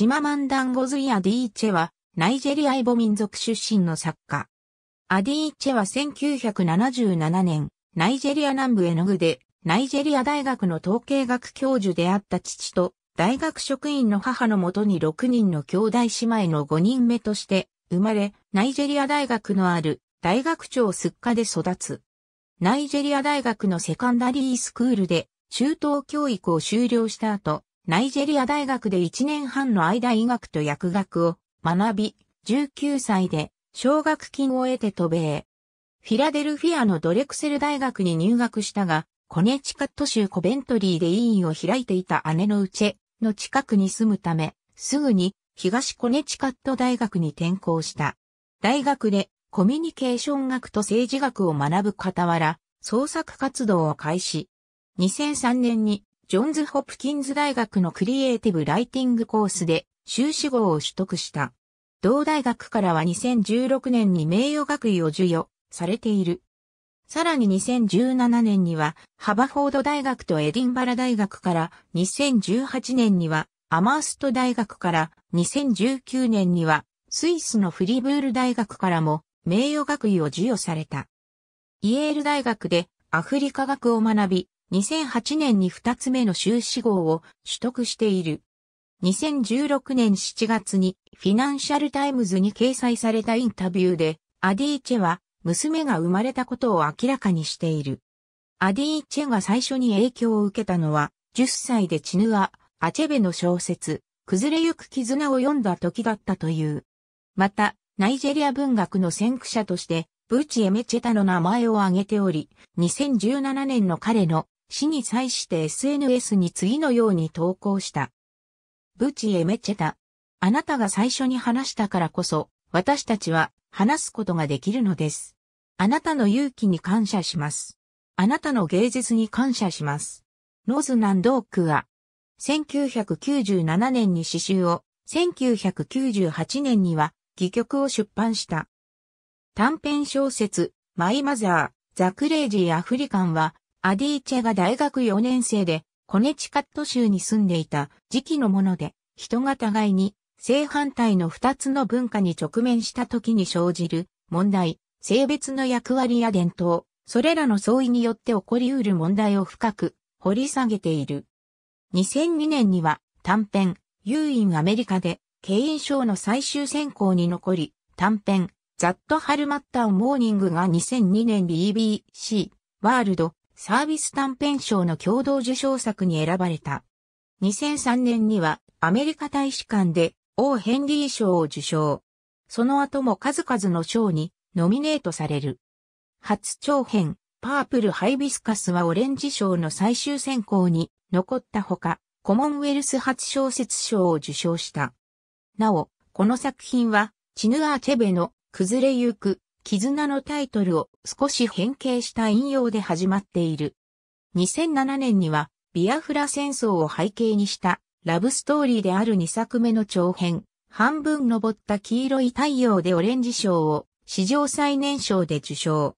チママンダンゴズイ・アディーチェは、ナイジェリアイボ民族出身の作家。アディーチェは1977年、ナイジェリア南部エの具で、ナイジェリア大学の統計学教授であった父と、大学職員の母のもとに6人の兄弟姉妹の5人目として生まれ、ナイジェリア大学のある大学長スッカで育つ。ナイジェリア大学のセカンダリースクールで中等教育を修了した後、ナイジェリア大学で1年半の間医学と薬学を学び、19歳で奨学金を得て渡米。フィラデルフィアのドレクセル大学に入学したが、コネチカット州コベントリーで委員を開いていた姉のうちの近くに住むため、すぐに東コネチカット大学に転校した。大学でコミュニケーション学と政治学を学ぶ傍ら、創作活動を開始。2003年にジョンズ・ホプキンズ大学のクリエイティブライティングコースで修士号を取得した。同大学からは2016年に名誉学位を授与されている。さらに2017年には、ハバフォード大学とエディンバラ大学から、2018年には、アマースト大学から、2019年には、スイスのフリブール大学からも、名誉学位を授与された。イエール大学でアフリカ学を学び、2008年に2つ目の修士号を取得している。2016年7月にフィナンシャルタイムズに掲載されたインタビューで、アディーチェは娘が生まれたことを明らかにしている。アディーチェが最初に影響を受けたのは、10歳でチヌア、アチェベの小説、崩れゆく絆を読んだ時だったという。また、ナイジェリア文学の先駆者として、ブーチエメチェタの名前を挙げており、2017年の彼の死に際して SNS に次のように投稿した。ブチエメチェタ。あなたが最初に話したからこそ、私たちは話すことができるのです。あなたの勇気に感謝します。あなたの芸術に感謝します。ノズナンドークア。1997年に詩集を、1998年には、戯曲を出版した。短編小説、マイマザー、ザクレイジーアフリカンは、アディーチェが大学4年生で、コネチカット州に住んでいた時期のもので、人が互いに正反対の二つの文化に直面した時に生じる問題、性別の役割や伝統、それらの相違によって起こり得る問題を深く掘り下げている。2002年には短編、ユーインアメリカで、ケイン賞の最終選考に残り、短編、ザット・ハルマッター・モーニングが2002年 BBC、ワールド、サービス短編賞の共同受賞作に選ばれた。2003年にはアメリカ大使館で王ヘンリー賞を受賞。その後も数々の賞にノミネートされる。初長編、パープルハイビスカスはオレンジ賞の最終選考に残ったほか、コモンウェルス初小説賞を受賞した。なお、この作品は、チヌアーチェベの崩れゆく絆のタイトルを少し変形した引用で始まっている。2007年にはビアフラ戦争を背景にしたラブストーリーである2作目の長編、半分登った黄色い太陽でオレンジ賞を史上最年少で受賞。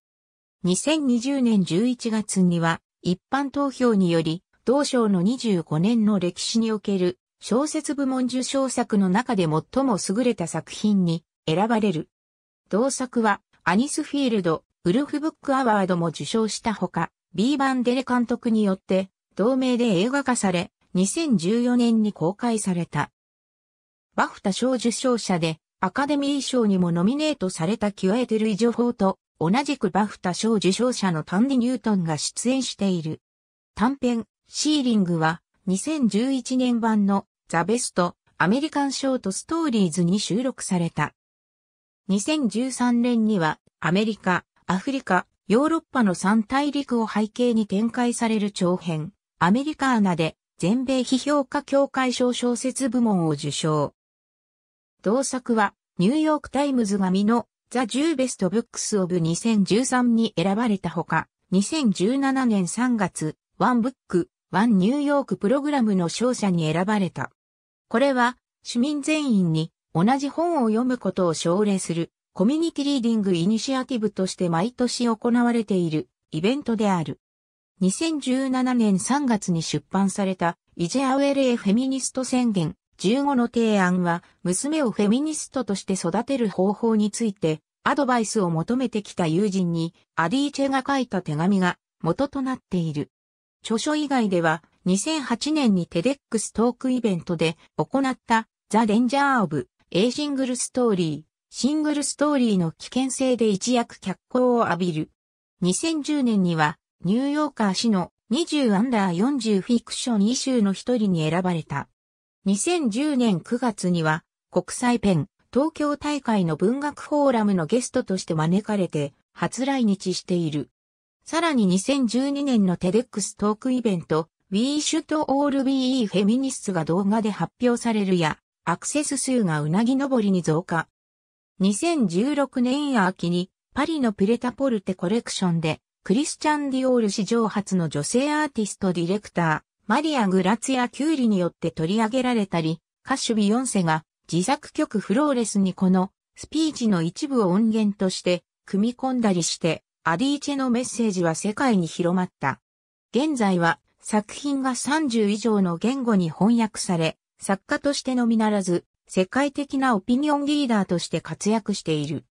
2020年11月には一般投票により同賞の25年の歴史における小説部門受賞作の中で最も優れた作品に選ばれる。同作はアニスフィールド、ウルフブックアワードも受賞したほか、ビーバンデレ監督によって、同名で映画化され、2014年に公開された。バフタ賞受賞者で、アカデミー賞にもノミネートされたキュアエテル・イジョフォーと、同じくバフタ賞受賞者のタンディ・ニュートンが出演している。短編、シーリングは、2011年版のザ・ベスト・アメリカン・ショート・ストーリーズに収録された。2013年にはアメリカ、アフリカ、ヨーロッパの三大陸を背景に展開される長編、アメリカーナで全米批評家協会賞小説部門を受賞。同作はニューヨークタイムズ紙のザ・10ベスト・ブックス・オブ2013に選ばれたほか、2017年3月、ワンブック、ワンニューヨークプログラムの勝者に選ばれた。これは市民全員に同じ本を読むことを奨励するコミュニティリーディングイニシアティブとして毎年行われているイベントである。2017年3月に出版されたイジェアウェレーフェミニスト宣言15の提案は娘をフェミニストとして育てる方法についてアドバイスを求めてきた友人にアディーチェが書いた手紙が元となっている。著書以外では2008年にテデックストークイベントで行ったザ・デンジャー・オブ・ A シングルストーリー、シングルストーリーの危険性で一躍脚光を浴びる。2010年には、ニューヨーカー氏の20アンダー40フィクション2週の一人に選ばれた。2010年9月には、国際ペン、東京大会の文学フォーラムのゲストとして招かれて、初来日している。さらに2012年のテデックストークイベント、We Should All Be Feminists が動画で発表されるや、アクセス数がうなぎ登りに増加。2016年秋にパリのプレタポルテコレクションでクリスチャン・ディオール史上初の女性アーティストディレクター、マリア・グラツヤ・キューリによって取り上げられたり、歌手ビヨンセが自作曲フローレスにこのスピーチの一部を音源として組み込んだりして、アディーチェのメッセージは世界に広まった。現在は作品が30以上の言語に翻訳され、作家としてのみならず、世界的なオピニオンリーダーとして活躍している。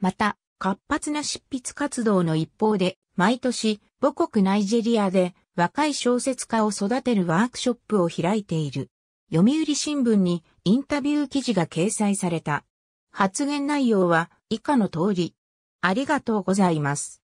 また、活発な執筆活動の一方で、毎年、母国ナイジェリアで若い小説家を育てるワークショップを開いている。読売新聞にインタビュー記事が掲載された。発言内容は以下の通り。ありがとうございます。